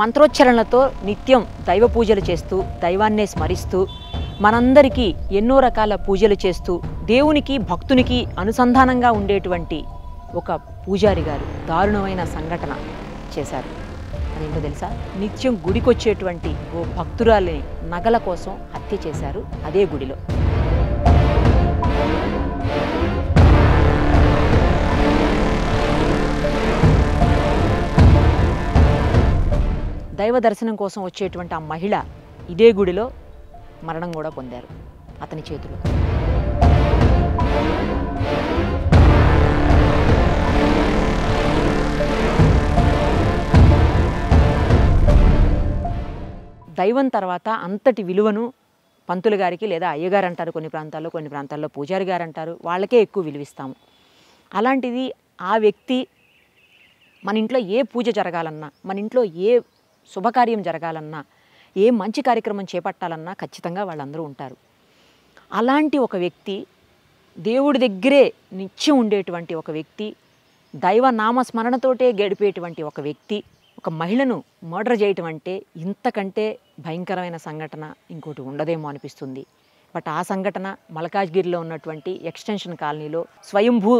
మంత్రోచ్చరణలతో నిత్యం దైవ పూజలు చేస్తూ దైవాన్నే స్మరిస్తూ మనందరికీ ఎన్నో రకాల పూజలు చేస్తూ దేవునికి భక్తునికి అనుసంధానంగా ఉండేటువంటి ఒక పూజారి గారు దారుణమైన సంఘటన చేశారు అదేంటో తెలుసా నిత్యం గుడికొచ్చేటువంటి ఓ భక్తురాలిని నగల కోసం హత్య చేశారు అదే గుడిలో దైవ దర్శనం కోసం వచ్చేటువంటి ఆ మహిళ ఇదే గుడిలో మరణం కూడా పొందారు అతని చేతులు దైవం తర్వాత అంతటి విలువను పంతులు గారికి లేదా అయ్యగారు అంటారు కొన్ని ప్రాంతాల్లో కొన్ని ప్రాంతాల్లో పూజారి గారు అంటారు వాళ్ళకే ఎక్కువ విలువిస్తాము అలాంటిది ఆ వ్యక్తి మన ఇంట్లో ఏ పూజ జరగాలన్నా మన ఇంట్లో ఏ శుభకార్యం జరగాలన్నా ఏ మంచి కార్యక్రమం చేపట్టాలన్నా ఖచ్చితంగా వాళ్ళందరూ ఉంటారు అలాంటి ఒక వ్యక్తి దేవుడి దగ్గరే నిత్యం ఉండేటువంటి ఒక వ్యక్తి దైవ నామస్మరణతోటే గడిపేటువంటి ఒక వ్యక్తి ఒక మహిళను మర్డర్ చేయటం అంటే ఇంతకంటే భయంకరమైన సంఘటన ఇంకోటి ఉండదేమో అనిపిస్తుంది బట్ ఆ సంఘటన మలకాజ్గిరిలో ఉన్నటువంటి ఎక్స్టెన్షన్ కాలనీలో స్వయంభూ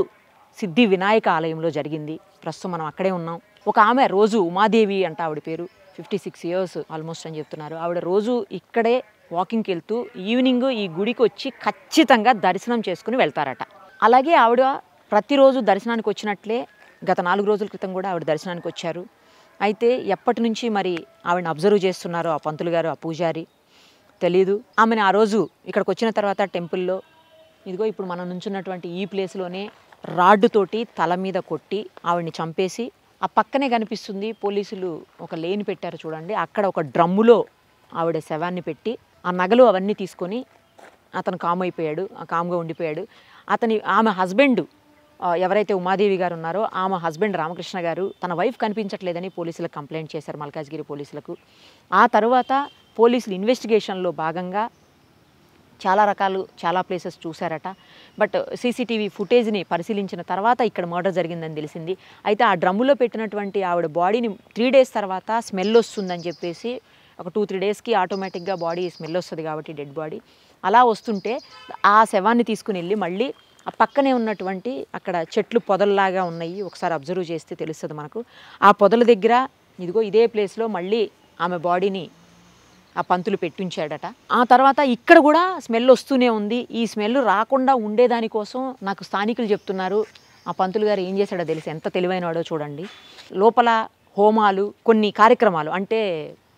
సిద్ధి వినాయక ఆలయంలో జరిగింది ప్రస్తుతం మనం అక్కడే ఉన్నాం ఒక ఆమె రోజు ఉమాదేవి అంట ఆవిడ పేరు ఫిఫ్టీ సిక్స్ ఇయర్స్ ఆల్మోస్ట్ అని చెప్తున్నారు ఆవిడ రోజు ఇక్కడే వాకింగ్కి వెళ్తూ ఈవినింగ్ ఈ గుడికి వచ్చి ఖచ్చితంగా దర్శనం చేసుకుని వెళ్తారట అలాగే ఆవిడ ప్రతిరోజు దర్శనానికి వచ్చినట్లే గత నాలుగు రోజుల క్రితం కూడా ఆవిడ దర్శనానికి వచ్చారు అయితే ఎప్పటి నుంచి మరి ఆవిడని అబ్జర్వ్ చేస్తున్నారు ఆ పంతులు గారు ఆ పూజారి తెలీదు ఆమెను ఆ రోజు ఇక్కడికి వచ్చిన తర్వాత టెంపుల్లో ఇదిగో ఇప్పుడు మనం నుంచున్నటువంటి ఈ ప్లేస్లోనే రాడ్డుతోటి తల మీద కొట్టి ఆవిడ్ని చంపేసి ఆ పక్కనే కనిపిస్తుంది పోలీసులు ఒక లేని పెట్టారు చూడండి అక్కడ ఒక డ్రమ్ములో ఆవిడ శవాన్ని పెట్టి ఆ నగలు అవన్నీ తీసుకొని అతను కామ్ అయిపోయాడు కామ్గా ఉండిపోయాడు అతని ఆమె హస్బెండ్ ఎవరైతే ఉమాదేవి గారు ఉన్నారో ఆమె హస్బెండ్ రామకృష్ణ గారు తన వైఫ్ కనిపించట్లేదని పోలీసులకు కంప్లైంట్ చేశారు మల్కాజ్గిరి పోలీసులకు ఆ తర్వాత పోలీసులు ఇన్వెస్టిగేషన్లో భాగంగా చాలా రకాలు చాలా ప్లేసెస్ చూశారట బట్ సీసీటీవీ ఫుటేజ్ని పరిశీలించిన తర్వాత ఇక్కడ మర్డర్ జరిగిందని తెలిసింది అయితే ఆ డ్రమ్ములో పెట్టినటువంటి ఆవిడ బాడీని త్రీ డేస్ తర్వాత స్మెల్ వస్తుందని చెప్పేసి ఒక టూ త్రీ డేస్కి ఆటోమేటిక్గా బాడీ స్మెల్ వస్తుంది కాబట్టి డెడ్ బాడీ అలా వస్తుంటే ఆ శవాన్ని తీసుకుని వెళ్ళి మళ్ళీ ఆ పక్కనే ఉన్నటువంటి అక్కడ చెట్లు పొదల్లాగా ఉన్నాయి ఒకసారి అబ్జర్వ్ చేస్తే తెలుస్తుంది మనకు ఆ పొదల దగ్గర ఇదిగో ఇదే ప్లేస్లో మళ్ళీ ఆమె బాడీని ఆ పంతులు పెట్టించాడట ఆ తర్వాత ఇక్కడ కూడా స్మెల్ వస్తూనే ఉంది ఈ స్మెల్ రాకుండా ఉండేదానికోసం నాకు స్థానికులు చెప్తున్నారు ఆ పంతులు గారు ఏం చేశాడో తెలిసి ఎంత తెలివైనవాడో చూడండి లోపల హోమాలు కొన్ని కార్యక్రమాలు అంటే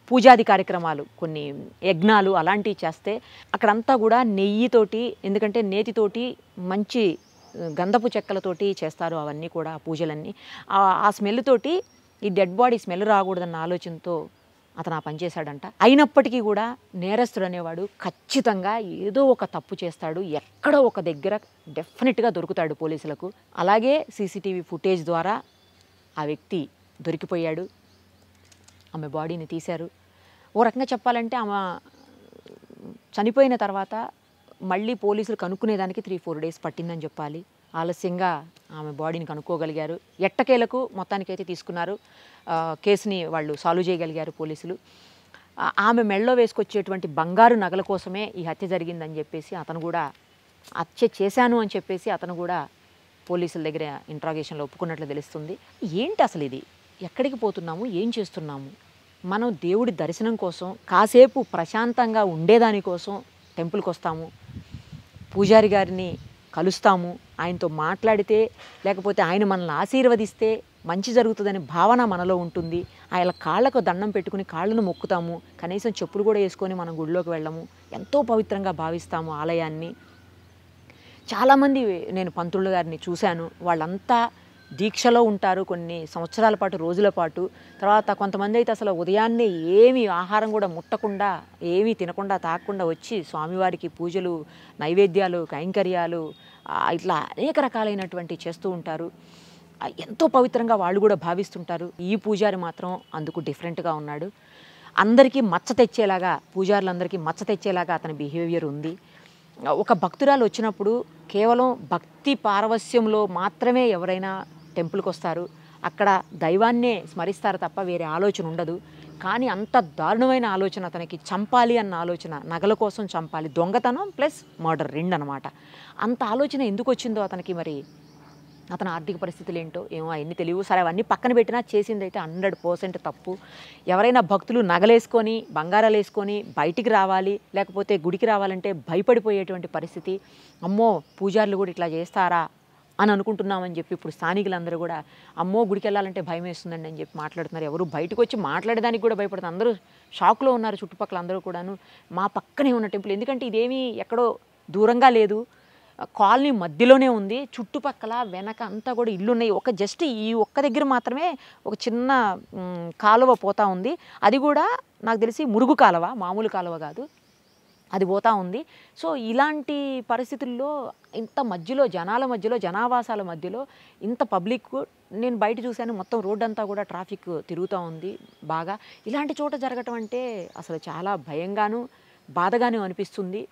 పూజాది కార్యక్రమాలు కొన్ని యజ్ఞాలు అలాంటివి చేస్తే అక్కడంతా కూడా నెయ్యితోటి ఎందుకంటే నేతితోటి మంచి గంధపు చెక్కలతోటి చేస్తారు అవన్నీ కూడా పూజలన్నీ ఆ స్మెల్ తోటి ఈ డెడ్ బాడీ స్మెల్ రాకూడదన్న ఆలోచనతో అతను ఆ పని చేశాడంట అయినప్పటికీ కూడా నేరస్తుడు అనేవాడు ఖచ్చితంగా ఏదో ఒక తప్పు చేస్తాడు ఎక్కడో ఒక దగ్గర డెఫినెట్గా దొరుకుతాడు పోలీసులకు అలాగే సీసీటీవీ ఫుటేజ్ ద్వారా ఆ వ్యక్తి దొరికిపోయాడు ఆమె బాడీని తీశారు ఓ రకంగా చెప్పాలంటే ఆమె చనిపోయిన తర్వాత మళ్ళీ పోలీసులు కనుక్కునేదానికి త్రీ ఫోర్ డేస్ పట్టిందని చెప్పాలి ఆలస్యంగా ఆమె బాడీని కనుక్కోగలిగారు ఎట్టకేలకు మొత్తానికైతే తీసుకున్నారు కేసుని వాళ్ళు సాల్వ్ చేయగలిగారు పోలీసులు ఆమె మెళ్ళో వేసుకొచ్చేటువంటి బంగారు నగల కోసమే ఈ హత్య జరిగిందని చెప్పేసి అతను కూడా హత్య చేశాను అని చెప్పేసి అతను కూడా పోలీసుల దగ్గర ఇంట్రాగేషన్లో ఒప్పుకున్నట్లు తెలుస్తుంది ఏంటి అసలు ఇది ఎక్కడికి పోతున్నాము ఏం చేస్తున్నాము మనం దేవుడి దర్శనం కోసం కాసేపు ప్రశాంతంగా ఉండేదానికోసం టెంపుల్కి వస్తాము పూజారి గారిని కలుస్తాము ఆయనతో మాట్లాడితే లేకపోతే ఆయన మనల్ని ఆశీర్వదిస్తే మంచి జరుగుతుందనే భావన మనలో ఉంటుంది ఆయన కాళ్ళకు దండం పెట్టుకుని కాళ్ళను మొక్కుతాము కనీసం చెప్పులు కూడా వేసుకొని మనం గుడిలోకి వెళ్ళము ఎంతో పవిత్రంగా భావిస్తాము ఆలయాన్ని చాలామంది నేను పంతులు గారిని చూశాను వాళ్ళంతా దీక్షలో ఉంటారు కొన్ని సంవత్సరాల పాటు రోజుల పాటు తర్వాత కొంతమంది అయితే అసలు ఉదయాన్నే ఏమి ఆహారం కూడా ముట్టకుండా ఏమీ తినకుండా తాకకుండా వచ్చి స్వామివారికి పూజలు నైవేద్యాలు కైంకర్యాలు ఇట్లా అనేక రకాలైనటువంటి చేస్తూ ఉంటారు ఎంతో పవిత్రంగా వాళ్ళు కూడా భావిస్తుంటారు ఈ పూజారి మాత్రం అందుకు డిఫరెంట్గా ఉన్నాడు అందరికీ మచ్చ తెచ్చేలాగా పూజారులందరికీ మచ్చ తెచ్చేలాగా అతని బిహేవియర్ ఉంది ఒక భక్తురాలు వచ్చినప్పుడు కేవలం భక్తి పారవస్యంలో మాత్రమే ఎవరైనా టెంపుల్కి వస్తారు అక్కడ దైవాన్నే స్మరిస్తారు తప్ప వేరే ఆలోచన ఉండదు కానీ అంత దారుణమైన ఆలోచన అతనికి చంపాలి అన్న ఆలోచన నగల కోసం చంపాలి దొంగతనం ప్లస్ మర్డర్ రెండు అనమాట అంత ఆలోచన ఎందుకు వచ్చిందో అతనికి మరి అతని ఆర్థిక పరిస్థితులు ఏంటో ఏమో అవన్నీ తెలియవు సరే అవన్నీ పక్కన పెట్టినా చేసింది అయితే హండ్రెడ్ పర్సెంట్ తప్పు ఎవరైనా భక్తులు నగలేసుకొని బంగారాలు వేసుకొని బయటికి రావాలి లేకపోతే గుడికి రావాలంటే భయపడిపోయేటువంటి పరిస్థితి అమ్మో పూజారులు కూడా ఇట్లా చేస్తారా అని అనుకుంటున్నామని చెప్పి ఇప్పుడు స్థానికులందరూ కూడా అమ్మో గుడికి వెళ్ళాలంటే భయం వేస్తుందండి అని చెప్పి మాట్లాడుతున్నారు ఎవరు బయటకు వచ్చి మాట్లాడడానికి కూడా భయపడుతుంది అందరూ షాక్లో ఉన్నారు చుట్టుపక్కల అందరూ కూడాను మా పక్కనే ఉన్న టెంపుల్ ఎందుకంటే ఇదేమీ ఎక్కడో దూరంగా లేదు కాలనీ మధ్యలోనే ఉంది చుట్టుపక్కల వెనక అంతా కూడా ఇల్లు ఉన్నాయి ఒక జస్ట్ ఈ ఒక్క దగ్గర మాత్రమే ఒక చిన్న కాలువ పోతా ఉంది అది కూడా నాకు తెలిసి మురుగు కాలువ మామూలు కాలువ కాదు అది పోతా ఉంది సో ఇలాంటి పరిస్థితుల్లో ఇంత మధ్యలో జనాల మధ్యలో జనావాసాల మధ్యలో ఇంత పబ్లిక్ నేను బయట చూశాను మొత్తం రోడ్ అంతా కూడా ట్రాఫిక్ తిరుగుతూ ఉంది బాగా ఇలాంటి చోట జరగటం అంటే అసలు చాలా భయంగాను బాధగాను అనిపిస్తుంది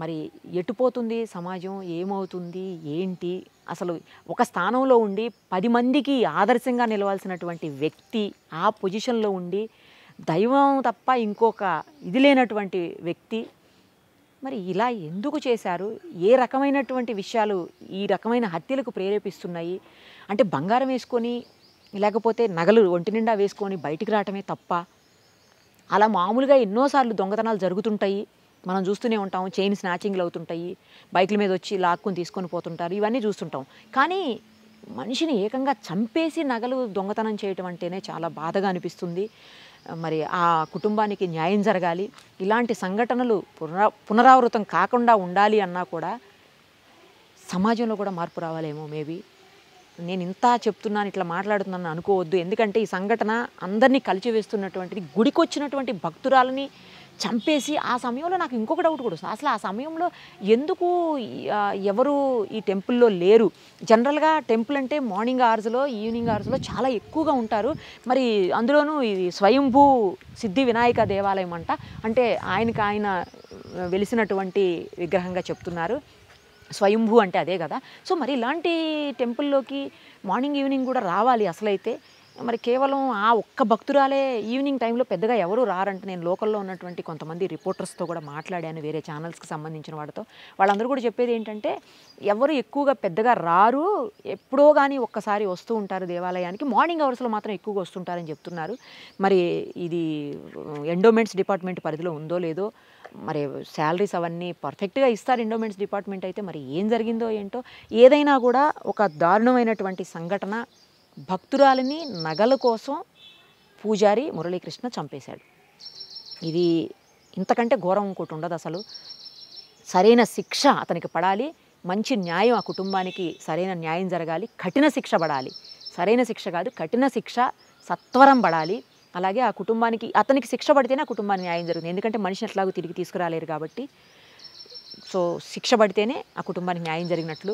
మరి ఎటుపోతుంది సమాజం ఏమవుతుంది ఏంటి అసలు ఒక స్థానంలో ఉండి పది మందికి ఆదర్శంగా నిలవాల్సినటువంటి వ్యక్తి ఆ పొజిషన్లో ఉండి దైవం తప్ప ఇంకొక ఇది లేనటువంటి వ్యక్తి మరి ఇలా ఎందుకు చేశారు ఏ రకమైనటువంటి విషయాలు ఈ రకమైన హత్యలకు ప్రేరేపిస్తున్నాయి అంటే బంగారం వేసుకొని లేకపోతే నగలు ఒంటి నిండా వేసుకొని బయటికి రావటమే తప్ప అలా మామూలుగా ఎన్నోసార్లు దొంగతనాలు జరుగుతుంటాయి మనం చూస్తూనే ఉంటాం చైన్ స్నాచింగ్లు అవుతుంటాయి బైకుల మీద వచ్చి లాక్కుని తీసుకొని పోతుంటారు ఇవన్నీ చూస్తుంటాం కానీ మనిషిని ఏకంగా చంపేసి నగలు దొంగతనం చేయటం అంటేనే చాలా బాధగా అనిపిస్తుంది మరి ఆ కుటుంబానికి న్యాయం జరగాలి ఇలాంటి సంఘటనలు పునరా పునరావృతం కాకుండా ఉండాలి అన్నా కూడా సమాజంలో కూడా మార్పు రావాలేమో మేబీ నేను ఇంత చెప్తున్నాను ఇట్లా మాట్లాడుతున్నాను అనుకోవద్దు ఎందుకంటే ఈ సంఘటన అందరినీ కలిచివేస్తున్నటువంటిది గుడికొచ్చినటువంటి భక్తురాలని చంపేసి ఆ సమయంలో నాకు ఇంకొక డౌట్ కూడా వస్తుంది అసలు ఆ సమయంలో ఎందుకు ఎవరు ఈ టెంపుల్లో లేరు జనరల్గా టెంపుల్ అంటే మార్నింగ్ అవర్స్లో ఈవినింగ్ అవర్స్లో చాలా ఎక్కువగా ఉంటారు మరి అందులోనూ ఇది స్వయంభూ సిద్ధి వినాయక దేవాలయం అంట అంటే ఆయనకు ఆయన వెలిసినటువంటి విగ్రహంగా చెప్తున్నారు స్వయంభూ అంటే అదే కదా సో మరి ఇలాంటి టెంపుల్లోకి మార్నింగ్ ఈవినింగ్ కూడా రావాలి అసలైతే మరి కేవలం ఆ ఒక్క భక్తురాలే ఈవినింగ్ టైంలో పెద్దగా ఎవరు రారంటే నేను లోకల్లో ఉన్నటువంటి కొంతమంది రిపోర్టర్స్తో కూడా మాట్లాడాను వేరే ఛానల్స్కి సంబంధించిన వాడితో వాళ్ళందరూ కూడా చెప్పేది ఏంటంటే ఎవరు ఎక్కువగా పెద్దగా రారు ఎప్పుడో కానీ ఒక్కసారి వస్తూ ఉంటారు దేవాలయానికి మార్నింగ్ అవర్స్లో మాత్రం ఎక్కువగా వస్తుంటారని చెప్తున్నారు మరి ఇది ఎండోమెంట్స్ డిపార్ట్మెంట్ పరిధిలో ఉందో లేదో మరి శాలరీస్ అవన్నీ పర్ఫెక్ట్గా ఇస్తారు ఎండోమెంట్స్ డిపార్ట్మెంట్ అయితే మరి ఏం జరిగిందో ఏంటో ఏదైనా కూడా ఒక దారుణమైనటువంటి సంఘటన భక్తురాలిని నగల కోసం పూజారి మురళీకృష్ణ చంపేశాడు ఇది ఇంతకంటే ఘోరం ఇంకోటి ఉండదు అసలు సరైన శిక్ష అతనికి పడాలి మంచి న్యాయం ఆ కుటుంబానికి సరైన న్యాయం జరగాలి కఠిన శిక్ష పడాలి సరైన శిక్ష కాదు కఠిన శిక్ష సత్వరం పడాలి అలాగే ఆ కుటుంబానికి అతనికి శిక్ష పడితేనే ఆ కుటుంబానికి న్యాయం జరుగుతుంది ఎందుకంటే మనిషిని ఎట్లాగో తిరిగి తీసుకురాలేరు కాబట్టి సో శిక్ష పడితేనే ఆ కుటుంబానికి న్యాయం జరిగినట్లు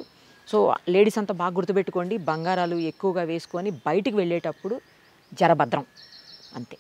సో లేడీస్ అంతా బాగా గుర్తుపెట్టుకోండి బంగారాలు ఎక్కువగా వేసుకొని బయటికి వెళ్ళేటప్పుడు జరభద్రం అంతే